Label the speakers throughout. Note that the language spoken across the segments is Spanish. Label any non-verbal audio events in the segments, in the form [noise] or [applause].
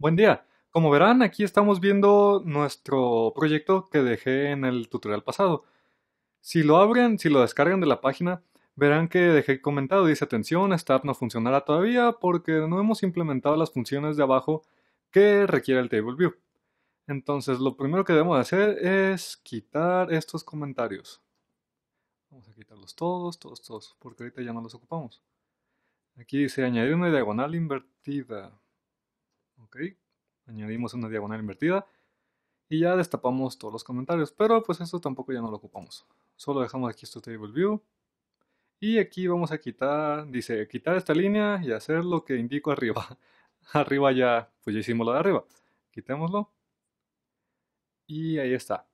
Speaker 1: Buen día. Como verán, aquí estamos viendo nuestro proyecto que dejé en el tutorial pasado. Si lo abren, si lo descargan de la página, verán que dejé comentado, dice atención, esta app no funcionará todavía porque no hemos implementado las funciones de abajo que requiere el table view. Entonces, lo primero que debemos hacer es quitar estos comentarios. Vamos a quitarlos todos, todos, todos, porque ahorita ya no los ocupamos. Aquí dice añadir una diagonal invertida. Ok, añadimos una diagonal invertida y ya destapamos todos los comentarios, pero pues esto tampoco ya no lo ocupamos. Solo dejamos aquí esto table view y aquí vamos a quitar, dice quitar esta línea y hacer lo que indico arriba. [laughs] arriba ya, pues ya hicimos lo de arriba. Quitémoslo y ahí está.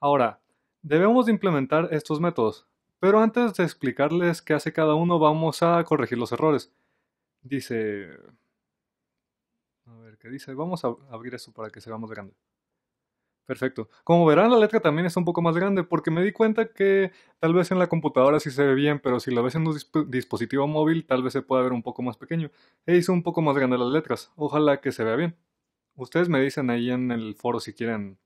Speaker 1: Ahora, debemos de implementar estos métodos, pero antes de explicarles qué hace cada uno, vamos a corregir los errores. Dice, que dice, vamos a abrir eso para que se vea más grande. Perfecto. Como verán, la letra también es un poco más grande porque me di cuenta que tal vez en la computadora sí se ve bien, pero si la ves en un dispositivo móvil tal vez se pueda ver un poco más pequeño. E hizo un poco más grande las letras. Ojalá que se vea bien. Ustedes me dicen ahí en el foro si quieren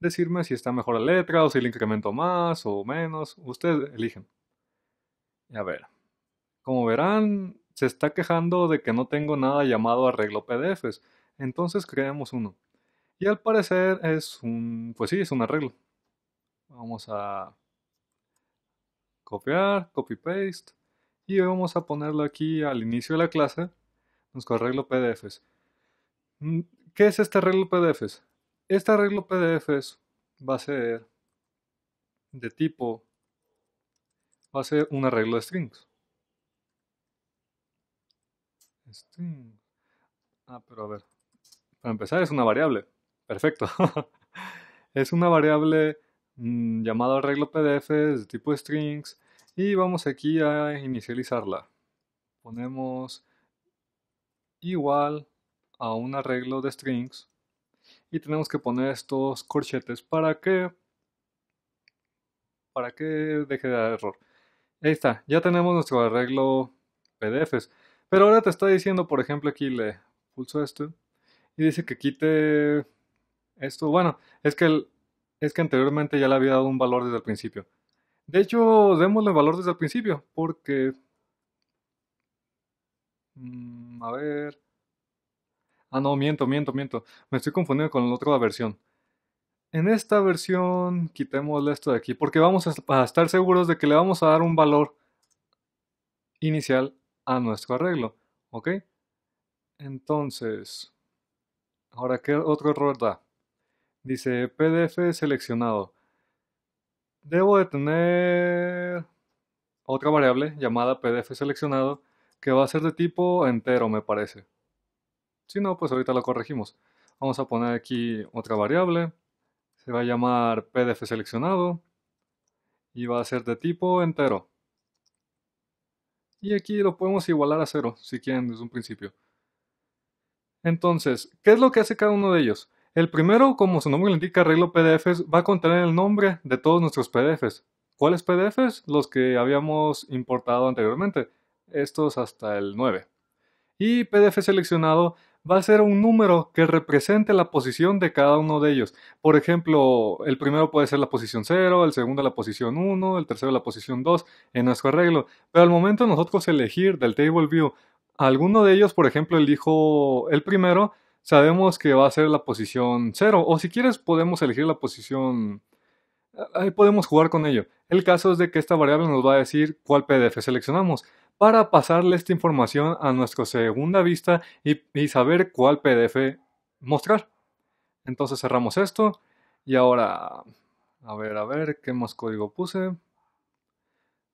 Speaker 1: decirme si está mejor la letra o si le incremento más o menos. Ustedes eligen. A ver. Como verán, se está quejando de que no tengo nada llamado arreglo PDFs. Entonces creamos uno. Y al parecer es un, pues sí, es un arreglo Vamos a copiar, copy paste y vamos a ponerlo aquí al inicio de la clase, nuestro arreglo PDFs. Mm, ¿Qué es este arreglo PDFs? Este arreglo PDFs va a ser de tipo, va a ser un arreglo de strings. String. Ah, pero a ver. Para empezar, es una variable. Perfecto. [laughs] es una variable mm, llamada arreglo PDF de tipo strings y vamos aquí a inicializarla. Ponemos igual a un arreglo de strings y tenemos que poner estos corchetes para que para que deje de dar error. Ahí está, ya tenemos nuestro arreglo PDFs. Pero ahora te está diciendo, por ejemplo, aquí le pulso esto y dice que quite esto. Bueno, es que, es que anteriormente ya le había dado un valor desde el principio. De hecho, démosle valor desde el principio, porque... Mm, a ver... Ah, no, miento, miento, miento. Me estoy confundiendo con la otra versión. En esta versión, quitémosle esto de aquí, porque vamos a estar seguros de que le vamos a dar un valor inicial a nuestro arreglo. ¿Ok? Entonces, Ahora, ¿qué otro error da? Dice PDF seleccionado. Debo de tener otra variable llamada PDF seleccionado que va a ser de tipo entero, me parece. Si no, pues ahorita lo corregimos. Vamos a poner aquí otra variable. Se va a llamar PDF seleccionado y va a ser de tipo entero. Y aquí lo podemos igualar a cero, si quieren, desde un principio. Entonces, ¿qué es lo que hace cada uno de ellos? El primero, como su nombre lo indica, arreglo PDFs, va a contener el nombre de todos nuestros PDFs. ¿Cuáles PDFs? Los que habíamos importado anteriormente. Estos hasta el 9. Y PDF seleccionado va a ser un número que represente la posición de cada uno de ellos. Por ejemplo, el primero puede ser la posición 0, el segundo la posición 1, el tercero la posición 2 en nuestro arreglo. Pero al momento nosotros elegir del table view Alguno de ellos, por ejemplo, elijo el primero, sabemos que va a ser la posición 0, o si quieres podemos elegir la posición... Ahí podemos jugar con ello. El caso es de que esta variable nos va a decir cuál PDF seleccionamos para pasarle esta información a nuestra segunda vista y, y saber cuál PDF mostrar. Entonces cerramos esto y ahora, a ver, a ver, ¿qué más código puse?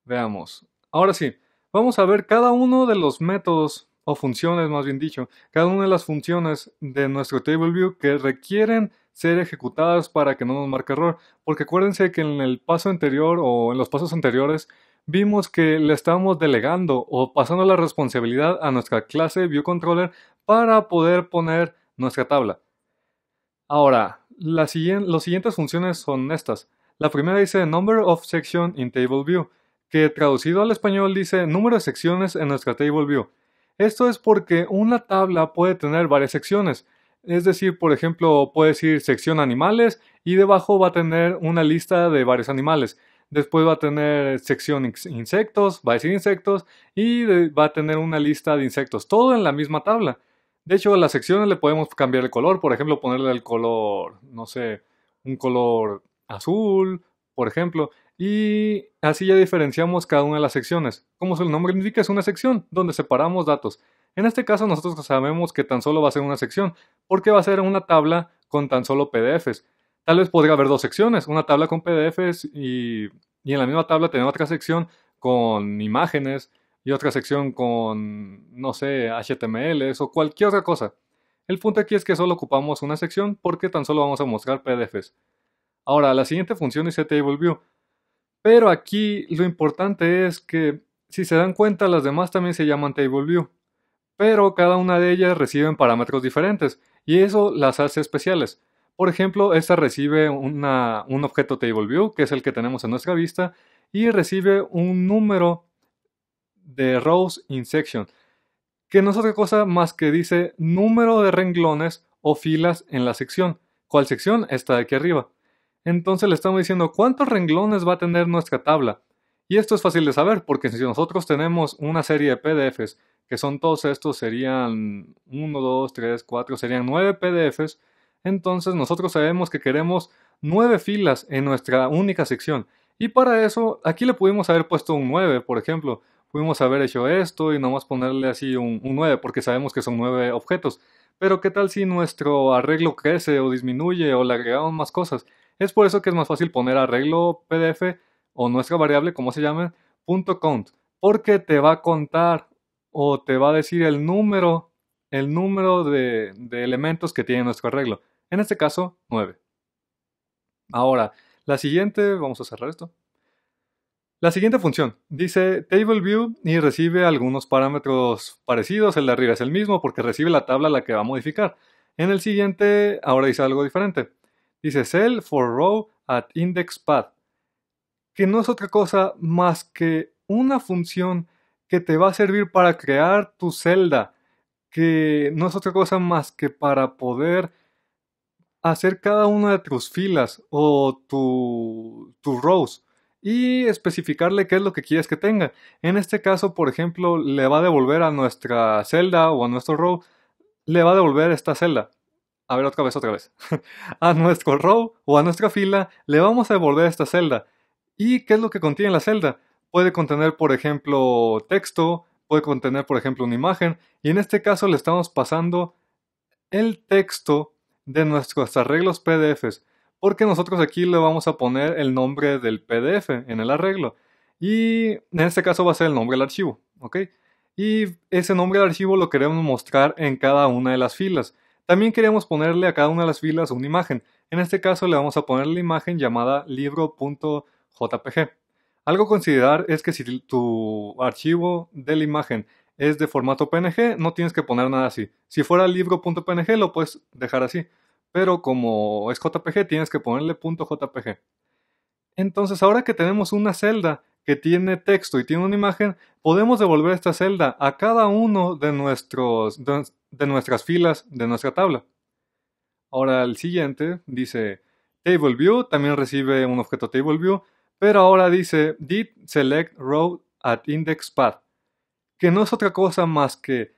Speaker 1: Veamos. Ahora sí, vamos a ver cada uno de los métodos o funciones, más bien dicho, cada una de las funciones de nuestro table view que requieren ser ejecutadas para que no nos marque error. Porque acuérdense que en el paso anterior o en los pasos anteriores vimos que le estábamos delegando o pasando la responsabilidad a nuestra clase ViewController para poder poner nuestra tabla. Ahora, las siguientes funciones son estas. La primera dice number of section in table que traducido al español dice número de secciones en nuestra table view. Esto es porque una tabla puede tener varias secciones. Es decir, por ejemplo, puede decir sección animales y debajo va a tener una lista de varios animales. Después va a tener sección insectos, va a decir insectos y va a tener una lista de insectos, todo en la misma tabla. De hecho, a las secciones le podemos cambiar el color, por ejemplo, ponerle el color, no sé, un color azul, por ejemplo. Y así ya diferenciamos cada una de las secciones. Como su nombre indica, es una sección donde separamos datos. En este caso nosotros sabemos que tan solo va a ser una sección, porque va a ser una tabla con tan solo PDFs. Tal vez podría haber dos secciones, una tabla con PDFs y, en la misma tabla tener otra sección con imágenes y otra sección con, no sé, HTMLs o cualquier otra cosa. El punto aquí es que solo ocupamos una sección porque tan solo vamos a mostrar PDFs. Ahora, la siguiente función es Table View. Pero aquí lo importante es que, si se dan cuenta, las demás también se llaman table view, pero cada una de ellas reciben parámetros diferentes y eso las hace especiales. Por ejemplo, esta recibe un objeto table view, que es el que tenemos en nuestra vista, y recibe un número de rows in section, que no es otra cosa más que dice número de renglones o filas en la sección. ¿Cuál sección? Esta de aquí arriba. Entonces le estamos diciendo cuántos renglones va a tener nuestra tabla. Y esto es fácil de saber porque si nosotros tenemos una serie de PDFs, que son todos estos, serían 1, 2, 3, 4, serían 9 PDFs, entonces nosotros sabemos que queremos 9 filas en nuestra única sección. Y para eso, aquí le pudimos haber puesto un 9, por ejemplo. Pudimos haber hecho esto y nomás ponerle así un, 9, porque sabemos que son 9 objetos. Pero ¿qué tal si nuestro arreglo crece o disminuye o le agregamos más cosas? Es por eso que es más fácil poner arreglo PDF o nuestra variable, como se llame, punto .count, porque te va a contar o te va a decir el número, el número de, elementos que tiene nuestro arreglo. En este caso, 9. Ahora, la siguiente, vamos a cerrar esto. La siguiente función dice table view y recibe algunos parámetros parecidos. El de arriba es el mismo porque recibe la tabla a la que va a modificar. En el siguiente, ahora dice algo diferente. Dice cell for row at index path, que no es otra cosa más que una función que te va a servir para crear tu celda, que no es otra cosa más que para poder hacer cada una de tus filas o tus tu rows y especificarle qué es lo que quieres que tenga. En este caso, por ejemplo, le va a devolver a nuestra celda o a nuestro row, le va a devolver esta celda a ver otra vez, otra vez, [laughs] a nuestro row o a nuestra fila le vamos a devolver esta celda. ¿Y qué es lo que contiene la celda? Puede contener, por ejemplo, texto, puede contener, por ejemplo, una imagen, y en este caso le estamos pasando el texto de nuestros arreglos PDFs, porque nosotros aquí le vamos a poner el nombre del PDF en el arreglo, y en este caso va a ser el nombre del archivo, ¿ok? Y ese nombre del archivo lo queremos mostrar en cada una de las filas. También queremos ponerle a cada una de las filas una imagen. En este caso le vamos a poner la imagen llamada libro.jpg. Algo a considerar es que si tu archivo de la imagen es de formato PNG, no tienes que poner nada así. Si fuera libro.png lo puedes dejar así, pero como es JPG tienes que ponerle .jpg. Entonces ahora que tenemos una celda que tiene texto y tiene una imagen, podemos devolver esta celda a cada uno de, nuestros, de, nuestras filas de nuestra tabla. Ahora el siguiente dice TableView, también recibe un objeto TableView, pero ahora dice did select row at index path, que no es otra cosa más que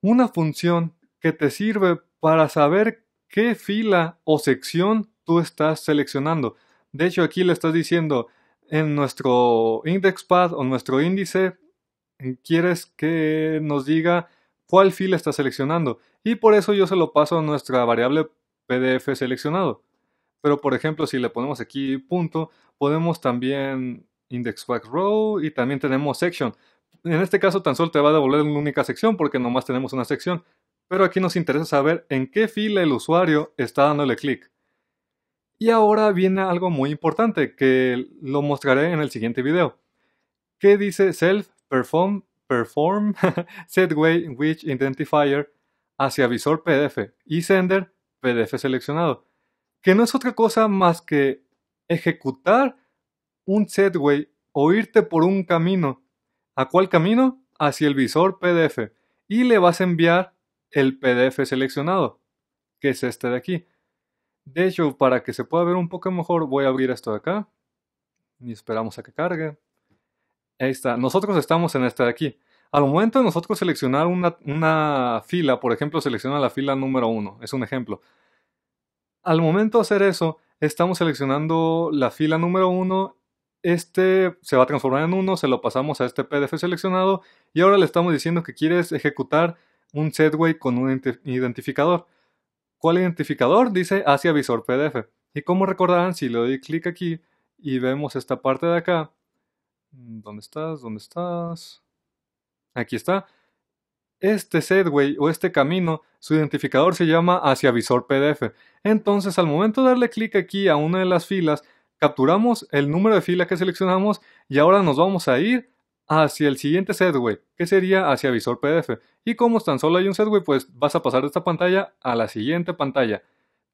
Speaker 1: una función que te sirve para saber qué fila o sección tú estás seleccionando. De hecho, aquí le estás diciendo, en nuestro IndexPad o nuestro índice, quieres que nos diga cuál fila está seleccionando. Y por eso yo se lo paso a nuestra variable PDF seleccionado. Pero por ejemplo, si le ponemos aquí punto, podemos también index back row y también tenemos section. En este caso tan solo te va a devolver una única sección porque nomás tenemos una sección. Pero aquí nos interesa saber en qué fila el usuario está dándole clic. Y ahora viene algo muy importante que lo mostraré en el siguiente video. Que dice self perform perform [laughs] setway which identifier hacia visor PDF y sender PDF seleccionado, que no es otra cosa más que ejecutar un setway o irte por un camino. ¿A cuál camino? Hacia el visor PDF y le vas a enviar el PDF seleccionado, que es este de aquí. De hecho, para que se pueda ver un poco mejor, voy a abrir esto de acá. Y esperamos a que cargue. Ahí está. Nosotros estamos en esta de aquí. Al momento de nosotros seleccionar una, fila, por ejemplo, selecciona la fila número 1. Es un ejemplo. Al momento de hacer eso, estamos seleccionando la fila número 1 este se va a transformar en uno, se lo pasamos a este PDF seleccionado y ahora le estamos diciendo que quieres ejecutar un setway con un identificador. ¿Cuál identificador dice hacia visor PDF. Y como recordarán, si le doy clic aquí y vemos esta parte de acá, mm, ¿dónde estás? ¿Dónde estás? Aquí está. Este sedway o este camino, su identificador se llama hacia visor PDF. Entonces, al momento de darle clic aquí a una de las filas, capturamos el número de fila que seleccionamos y ahora nos vamos a ir hacia ah, el siguiente setway, que sería hacia visor PDF. Y como tan solo hay un setway, pues vas a pasar de esta pantalla a la siguiente pantalla.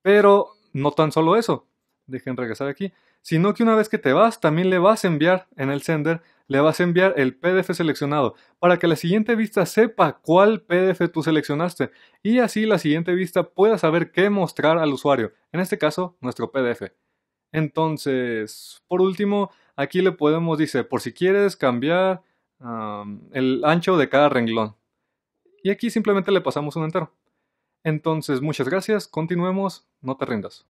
Speaker 1: Pero no tan solo eso, dejen regresar aquí, sino que una vez que te vas, también le vas a enviar en el sender, le vas a enviar el PDF seleccionado, para que la siguiente vista sepa cuál PDF tú seleccionaste, y así la siguiente vista pueda saber qué mostrar al usuario, en este caso, nuestro PDF. Entonces, por último, aquí le podemos, dice, por si quieres cambiar el ancho de cada renglón. Y aquí simplemente le pasamos un entero. Entonces, muchas gracias, continuemos, no te rindas.